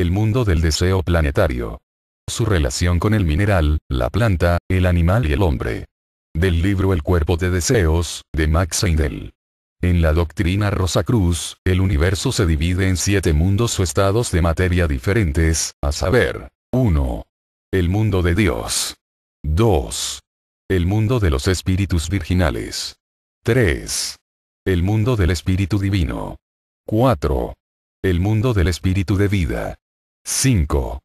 el mundo del deseo planetario. Su relación con el mineral, la planta, el animal y el hombre. Del libro El cuerpo de deseos, de Max Heindel. En la doctrina Rosacruz, el universo se divide en siete mundos o estados de materia diferentes, a saber, 1. El mundo de Dios. 2. El mundo de los espíritus virginales. 3. El mundo del espíritu divino. 4. El mundo del espíritu de vida. 5.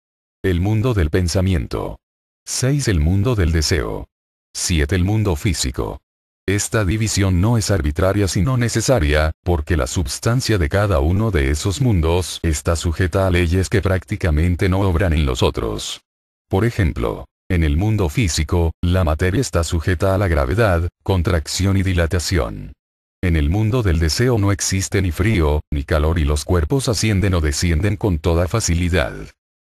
El mundo del pensamiento. 6. El mundo del deseo. 7. El mundo físico. Esta división no es arbitraria sino necesaria, porque la substancia de cada uno de esos mundos está sujeta a leyes que prácticamente no obran en los otros. Por ejemplo, en el mundo físico, la materia está sujeta a la gravedad, contracción y dilatación. En el mundo del deseo no existe ni frío, ni calor y los cuerpos ascienden o descienden con toda facilidad.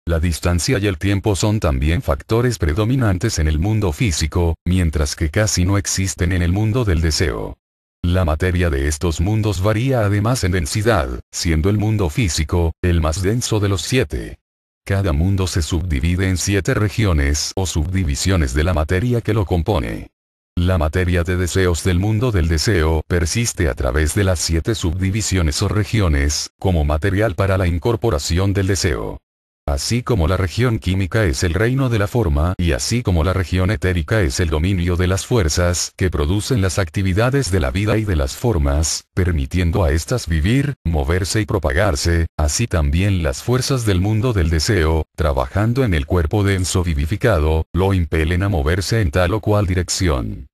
La distancia y el tiempo son también factores predominantes en el mundo físico, mientras que casi no existen en el mundo del deseo. La materia de estos mundos varía además en densidad, siendo el mundo físico, el más denso de los siete. Cada mundo se subdivide en siete regiones o subdivisiones de la materia que lo compone. La materia de deseos del mundo del deseo persiste a través de las siete subdivisiones o regiones, como material para la incorporación del deseo. Así como la región química es el reino de la forma y así como la región etérica es el dominio de las fuerzas que producen las actividades de la vida y de las formas, permitiendo a estas vivir, moverse y propagarse, así también las fuerzas del mundo del deseo, trabajando en el cuerpo denso vivificado, lo impelen a moverse en tal o cual dirección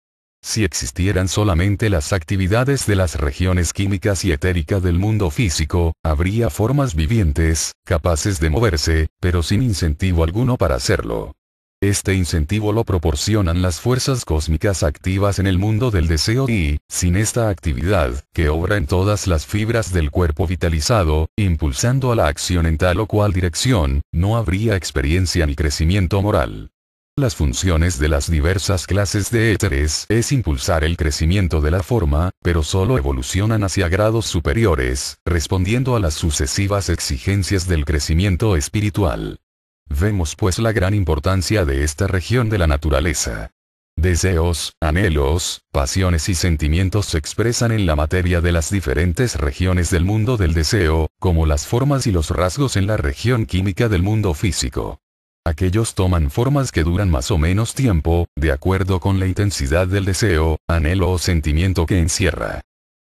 si existieran solamente las actividades de las regiones químicas y etéricas del mundo físico, habría formas vivientes, capaces de moverse, pero sin incentivo alguno para hacerlo. Este incentivo lo proporcionan las fuerzas cósmicas activas en el mundo del deseo y, sin esta actividad, que obra en todas las fibras del cuerpo vitalizado, impulsando a la acción en tal o cual dirección, no habría experiencia ni crecimiento moral. Las funciones de las diversas clases de éteres es impulsar el crecimiento de la forma, pero solo evolucionan hacia grados superiores, respondiendo a las sucesivas exigencias del crecimiento espiritual. Vemos pues la gran importancia de esta región de la naturaleza. Deseos, anhelos, pasiones y sentimientos se expresan en la materia de las diferentes regiones del mundo del deseo, como las formas y los rasgos en la región química del mundo físico. Aquellos toman formas que duran más o menos tiempo, de acuerdo con la intensidad del deseo, anhelo o sentimiento que encierra.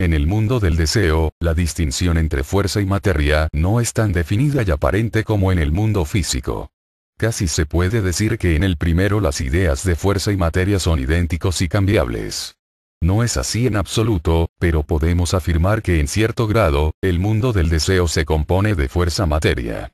En el mundo del deseo, la distinción entre fuerza y materia no es tan definida y aparente como en el mundo físico. Casi se puede decir que en el primero las ideas de fuerza y materia son idénticos y cambiables. No es así en absoluto, pero podemos afirmar que en cierto grado, el mundo del deseo se compone de fuerza materia.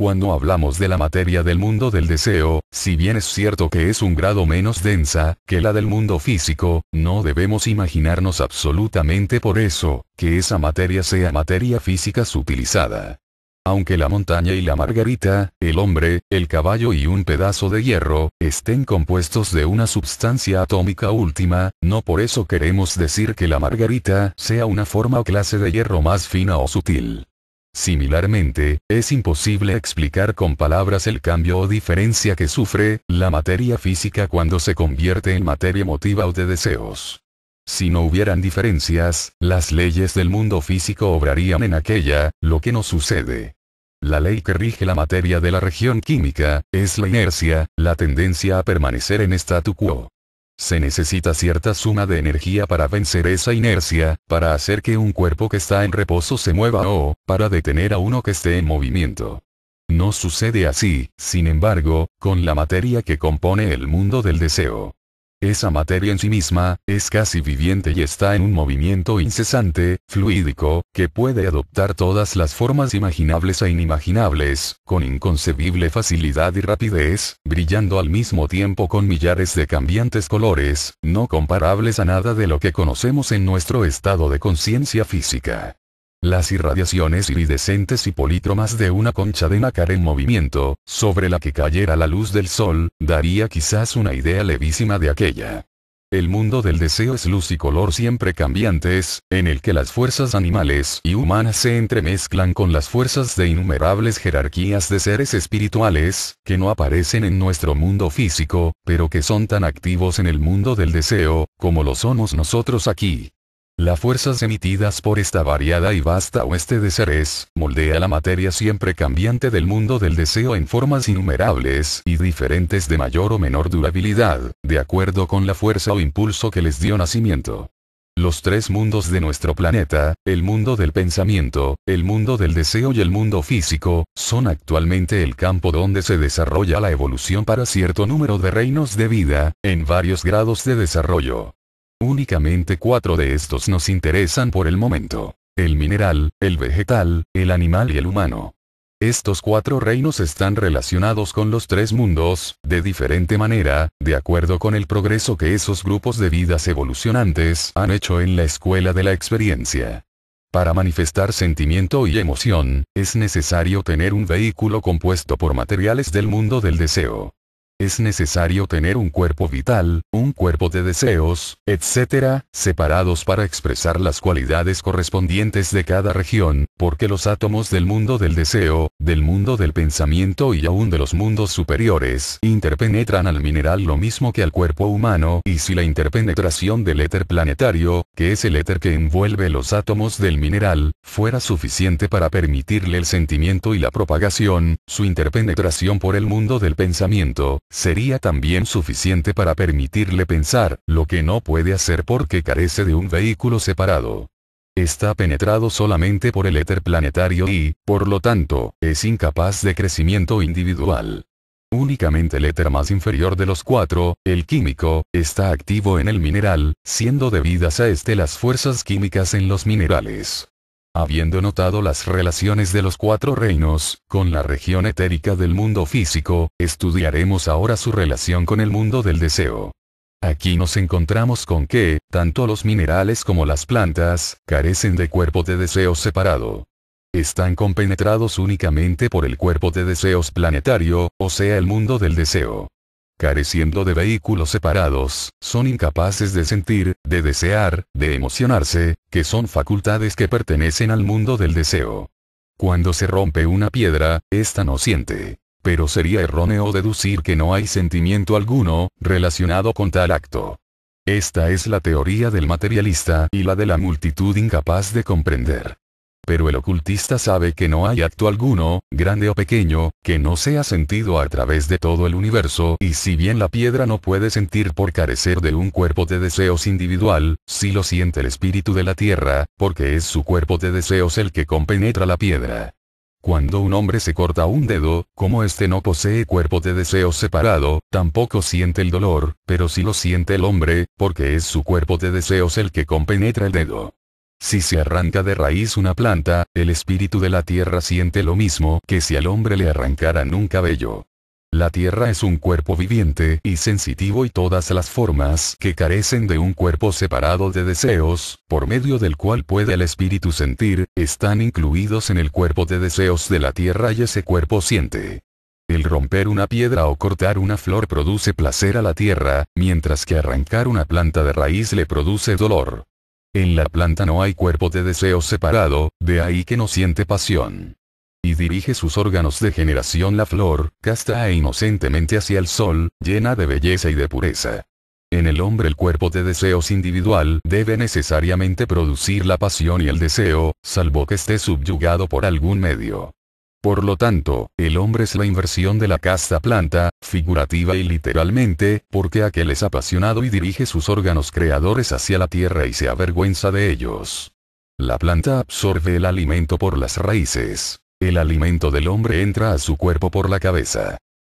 Cuando hablamos de la materia del mundo del deseo, si bien es cierto que es un grado menos densa que la del mundo físico, no debemos imaginarnos absolutamente por eso, que esa materia sea materia física sutilizada. Aunque la montaña y la margarita, el hombre, el caballo y un pedazo de hierro, estén compuestos de una sustancia atómica última, no por eso queremos decir que la margarita sea una forma o clase de hierro más fina o sutil. Similarmente, es imposible explicar con palabras el cambio o diferencia que sufre la materia física cuando se convierte en materia emotiva o de deseos. Si no hubieran diferencias, las leyes del mundo físico obrarían en aquella, lo que no sucede. La ley que rige la materia de la región química, es la inercia, la tendencia a permanecer en statu quo. Se necesita cierta suma de energía para vencer esa inercia, para hacer que un cuerpo que está en reposo se mueva o, para detener a uno que esté en movimiento. No sucede así, sin embargo, con la materia que compone el mundo del deseo. Esa materia en sí misma, es casi viviente y está en un movimiento incesante, fluídico, que puede adoptar todas las formas imaginables e inimaginables, con inconcebible facilidad y rapidez, brillando al mismo tiempo con millares de cambiantes colores, no comparables a nada de lo que conocemos en nuestro estado de conciencia física. Las irradiaciones iridescentes y polítromas de una concha de nácar en movimiento, sobre la que cayera la luz del sol, daría quizás una idea levísima de aquella. El mundo del deseo es luz y color siempre cambiantes, en el que las fuerzas animales y humanas se entremezclan con las fuerzas de innumerables jerarquías de seres espirituales, que no aparecen en nuestro mundo físico, pero que son tan activos en el mundo del deseo, como lo somos nosotros aquí. Las fuerzas emitidas por esta variada y vasta oeste de seres, moldea la materia siempre cambiante del mundo del deseo en formas innumerables y diferentes de mayor o menor durabilidad, de acuerdo con la fuerza o impulso que les dio nacimiento. Los tres mundos de nuestro planeta, el mundo del pensamiento, el mundo del deseo y el mundo físico, son actualmente el campo donde se desarrolla la evolución para cierto número de reinos de vida, en varios grados de desarrollo. Únicamente cuatro de estos nos interesan por el momento. El mineral, el vegetal, el animal y el humano. Estos cuatro reinos están relacionados con los tres mundos, de diferente manera, de acuerdo con el progreso que esos grupos de vidas evolucionantes han hecho en la escuela de la experiencia. Para manifestar sentimiento y emoción, es necesario tener un vehículo compuesto por materiales del mundo del deseo es necesario tener un cuerpo vital, un cuerpo de deseos, etc., separados para expresar las cualidades correspondientes de cada región, porque los átomos del mundo del deseo, del mundo del pensamiento y aún de los mundos superiores interpenetran al mineral lo mismo que al cuerpo humano, y si la interpenetración del éter planetario, que es el éter que envuelve los átomos del mineral, fuera suficiente para permitirle el sentimiento y la propagación, su interpenetración por el mundo del pensamiento, sería también suficiente para permitirle pensar, lo que no puede hacer porque carece de un vehículo separado. Está penetrado solamente por el éter planetario y, por lo tanto, es incapaz de crecimiento individual. Únicamente el éter más inferior de los cuatro, el químico, está activo en el mineral, siendo debidas a este las fuerzas químicas en los minerales. Habiendo notado las relaciones de los cuatro reinos, con la región etérica del mundo físico, estudiaremos ahora su relación con el mundo del deseo. Aquí nos encontramos con que, tanto los minerales como las plantas, carecen de cuerpo de deseo separado. Están compenetrados únicamente por el cuerpo de deseos planetario, o sea el mundo del deseo careciendo de vehículos separados, son incapaces de sentir, de desear, de emocionarse, que son facultades que pertenecen al mundo del deseo. Cuando se rompe una piedra, ésta no siente. Pero sería erróneo deducir que no hay sentimiento alguno, relacionado con tal acto. Esta es la teoría del materialista y la de la multitud incapaz de comprender. Pero el ocultista sabe que no hay acto alguno, grande o pequeño, que no sea sentido a través de todo el universo y si bien la piedra no puede sentir por carecer de un cuerpo de deseos individual, sí lo siente el espíritu de la tierra, porque es su cuerpo de deseos el que compenetra la piedra. Cuando un hombre se corta un dedo, como este no posee cuerpo de deseos separado, tampoco siente el dolor, pero sí lo siente el hombre, porque es su cuerpo de deseos el que compenetra el dedo. Si se arranca de raíz una planta, el espíritu de la tierra siente lo mismo que si al hombre le arrancaran un cabello. La tierra es un cuerpo viviente y sensitivo y todas las formas que carecen de un cuerpo separado de deseos, por medio del cual puede el espíritu sentir, están incluidos en el cuerpo de deseos de la tierra y ese cuerpo siente. El romper una piedra o cortar una flor produce placer a la tierra, mientras que arrancar una planta de raíz le produce dolor. En la planta no hay cuerpo de deseos separado, de ahí que no siente pasión. Y dirige sus órganos de generación la flor, casta e inocentemente hacia el sol, llena de belleza y de pureza. En el hombre el cuerpo de deseos individual debe necesariamente producir la pasión y el deseo, salvo que esté subyugado por algún medio. Por lo tanto, el hombre es la inversión de la casta planta, figurativa y literalmente, porque aquel es apasionado y dirige sus órganos creadores hacia la tierra y se avergüenza de ellos. La planta absorbe el alimento por las raíces. El alimento del hombre entra a su cuerpo por la cabeza.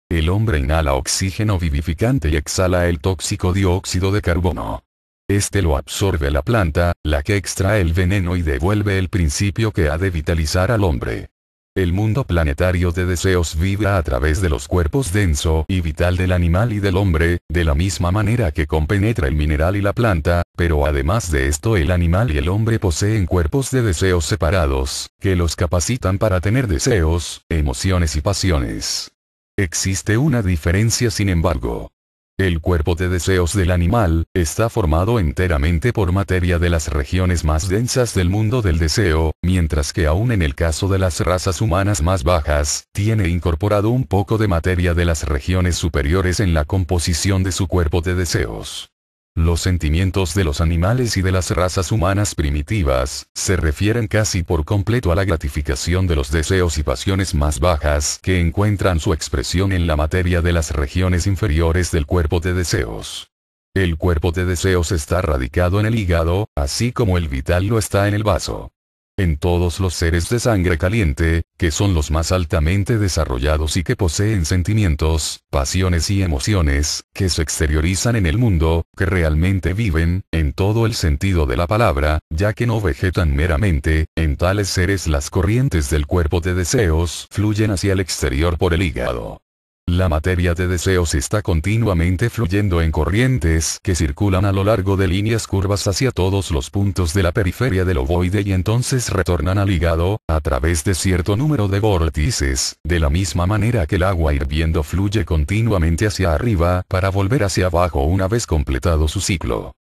El hombre inhala oxígeno vivificante y exhala el tóxico dióxido de carbono. Este lo absorbe la planta, la que extrae el veneno y devuelve el principio que ha de vitalizar al hombre. El mundo planetario de deseos vibra a través de los cuerpos denso y vital del animal y del hombre, de la misma manera que compenetra el mineral y la planta, pero además de esto el animal y el hombre poseen cuerpos de deseos separados, que los capacitan para tener deseos, emociones y pasiones. Existe una diferencia sin embargo. El cuerpo de deseos del animal, está formado enteramente por materia de las regiones más densas del mundo del deseo, mientras que aún en el caso de las razas humanas más bajas, tiene incorporado un poco de materia de las regiones superiores en la composición de su cuerpo de deseos. Los sentimientos de los animales y de las razas humanas primitivas, se refieren casi por completo a la gratificación de los deseos y pasiones más bajas que encuentran su expresión en la materia de las regiones inferiores del cuerpo de deseos. El cuerpo de deseos está radicado en el hígado, así como el vital lo está en el vaso en todos los seres de sangre caliente, que son los más altamente desarrollados y que poseen sentimientos, pasiones y emociones, que se exteriorizan en el mundo, que realmente viven, en todo el sentido de la palabra, ya que no vegetan meramente, en tales seres las corrientes del cuerpo de deseos fluyen hacia el exterior por el hígado. La materia de deseos está continuamente fluyendo en corrientes que circulan a lo largo de líneas curvas hacia todos los puntos de la periferia del ovoide y entonces retornan al hígado, a través de cierto número de vórtices, de la misma manera que el agua hirviendo fluye continuamente hacia arriba para volver hacia abajo una vez completado su ciclo.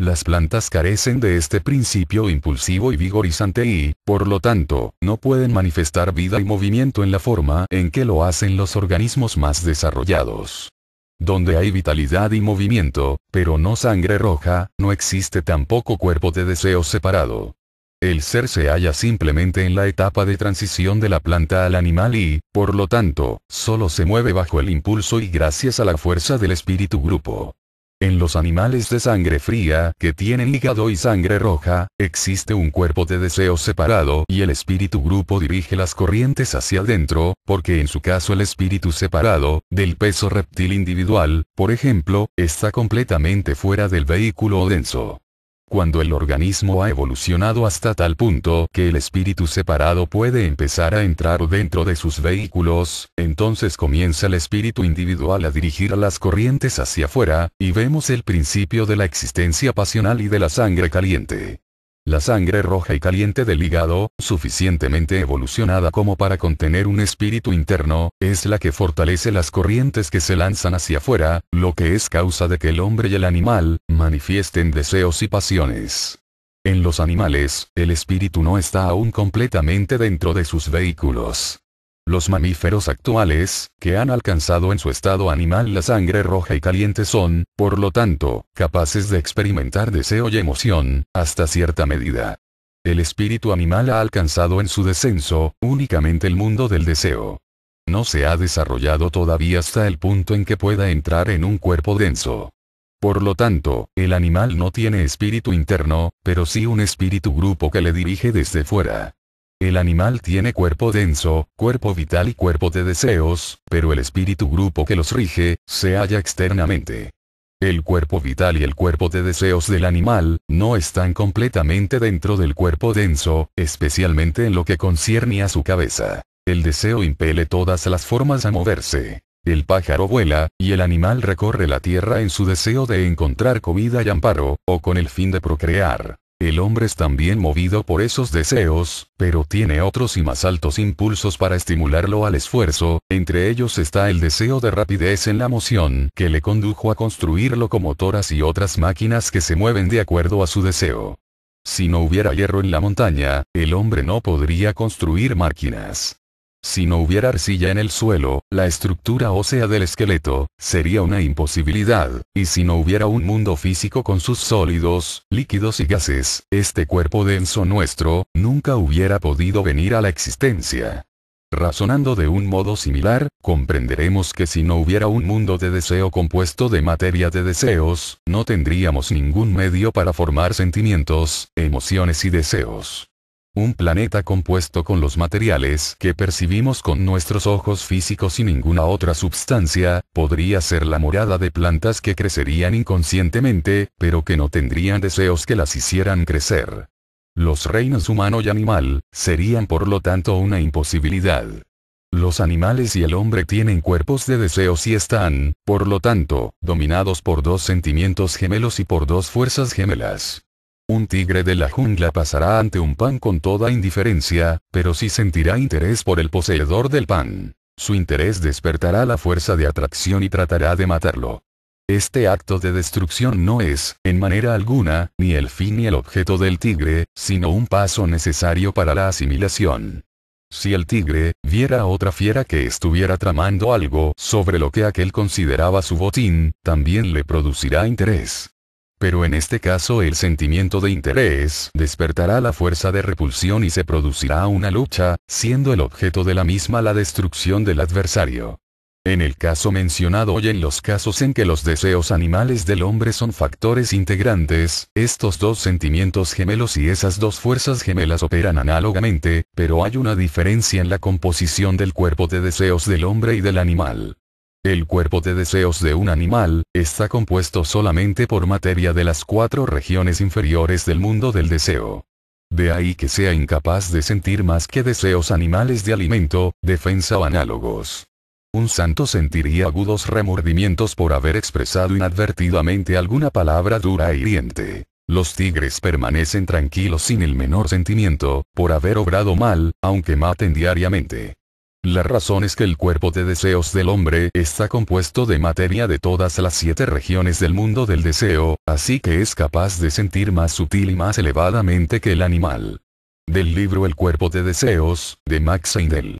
Las plantas carecen de este principio impulsivo y vigorizante y, por lo tanto, no pueden manifestar vida y movimiento en la forma en que lo hacen los organismos más desarrollados. Donde hay vitalidad y movimiento, pero no sangre roja, no existe tampoco cuerpo de deseo separado. El ser se halla simplemente en la etapa de transición de la planta al animal y, por lo tanto, solo se mueve bajo el impulso y gracias a la fuerza del espíritu grupo. En los animales de sangre fría, que tienen hígado y sangre roja, existe un cuerpo de deseo separado y el espíritu grupo dirige las corrientes hacia adentro, porque en su caso el espíritu separado, del peso reptil individual, por ejemplo, está completamente fuera del vehículo denso cuando el organismo ha evolucionado hasta tal punto que el espíritu separado puede empezar a entrar dentro de sus vehículos, entonces comienza el espíritu individual a dirigir las corrientes hacia afuera, y vemos el principio de la existencia pasional y de la sangre caliente. La sangre roja y caliente del hígado, suficientemente evolucionada como para contener un espíritu interno, es la que fortalece las corrientes que se lanzan hacia afuera, lo que es causa de que el hombre y el animal, manifiesten deseos y pasiones. En los animales, el espíritu no está aún completamente dentro de sus vehículos. Los mamíferos actuales, que han alcanzado en su estado animal la sangre roja y caliente son, por lo tanto, capaces de experimentar deseo y emoción, hasta cierta medida. El espíritu animal ha alcanzado en su descenso, únicamente el mundo del deseo. No se ha desarrollado todavía hasta el punto en que pueda entrar en un cuerpo denso. Por lo tanto, el animal no tiene espíritu interno, pero sí un espíritu grupo que le dirige desde fuera. El animal tiene cuerpo denso, cuerpo vital y cuerpo de deseos, pero el espíritu grupo que los rige, se halla externamente. El cuerpo vital y el cuerpo de deseos del animal, no están completamente dentro del cuerpo denso, especialmente en lo que concierne a su cabeza. El deseo impele todas las formas a moverse. El pájaro vuela, y el animal recorre la tierra en su deseo de encontrar comida y amparo, o con el fin de procrear. El hombre es también movido por esos deseos, pero tiene otros y más altos impulsos para estimularlo al esfuerzo, entre ellos está el deseo de rapidez en la moción que le condujo a construir locomotoras y otras máquinas que se mueven de acuerdo a su deseo. Si no hubiera hierro en la montaña, el hombre no podría construir máquinas. Si no hubiera arcilla en el suelo, la estructura ósea del esqueleto, sería una imposibilidad, y si no hubiera un mundo físico con sus sólidos, líquidos y gases, este cuerpo denso nuestro, nunca hubiera podido venir a la existencia. Razonando de un modo similar, comprenderemos que si no hubiera un mundo de deseo compuesto de materia de deseos, no tendríamos ningún medio para formar sentimientos, emociones y deseos. Un planeta compuesto con los materiales que percibimos con nuestros ojos físicos y ninguna otra sustancia, podría ser la morada de plantas que crecerían inconscientemente, pero que no tendrían deseos que las hicieran crecer. Los reinos humano y animal, serían por lo tanto una imposibilidad. Los animales y el hombre tienen cuerpos de deseos y están, por lo tanto, dominados por dos sentimientos gemelos y por dos fuerzas gemelas. Un tigre de la jungla pasará ante un pan con toda indiferencia, pero si sentirá interés por el poseedor del pan. Su interés despertará la fuerza de atracción y tratará de matarlo. Este acto de destrucción no es, en manera alguna, ni el fin ni el objeto del tigre, sino un paso necesario para la asimilación. Si el tigre viera a otra fiera que estuviera tramando algo sobre lo que aquel consideraba su botín, también le producirá interés. Pero en este caso el sentimiento de interés despertará la fuerza de repulsión y se producirá una lucha, siendo el objeto de la misma la destrucción del adversario. En el caso mencionado hoy en los casos en que los deseos animales del hombre son factores integrantes, estos dos sentimientos gemelos y esas dos fuerzas gemelas operan análogamente, pero hay una diferencia en la composición del cuerpo de deseos del hombre y del animal. El cuerpo de deseos de un animal, está compuesto solamente por materia de las cuatro regiones inferiores del mundo del deseo. De ahí que sea incapaz de sentir más que deseos animales de alimento, defensa o análogos. Un santo sentiría agudos remordimientos por haber expresado inadvertidamente alguna palabra dura e hiriente. Los tigres permanecen tranquilos sin el menor sentimiento, por haber obrado mal, aunque maten diariamente. La razón es que el cuerpo de deseos del hombre está compuesto de materia de todas las siete regiones del mundo del deseo, así que es capaz de sentir más sutil y más elevadamente que el animal. Del libro El cuerpo de deseos, de Max Eindel.